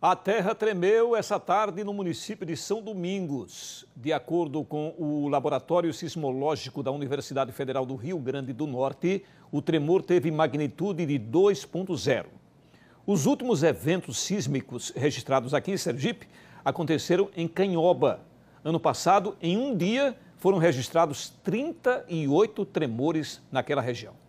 A terra tremeu essa tarde no município de São Domingos. De acordo com o Laboratório Sismológico da Universidade Federal do Rio Grande do Norte, o tremor teve magnitude de 2.0. Os últimos eventos sísmicos registrados aqui em Sergipe aconteceram em Canhoba. Ano passado, em um dia, foram registrados 38 tremores naquela região.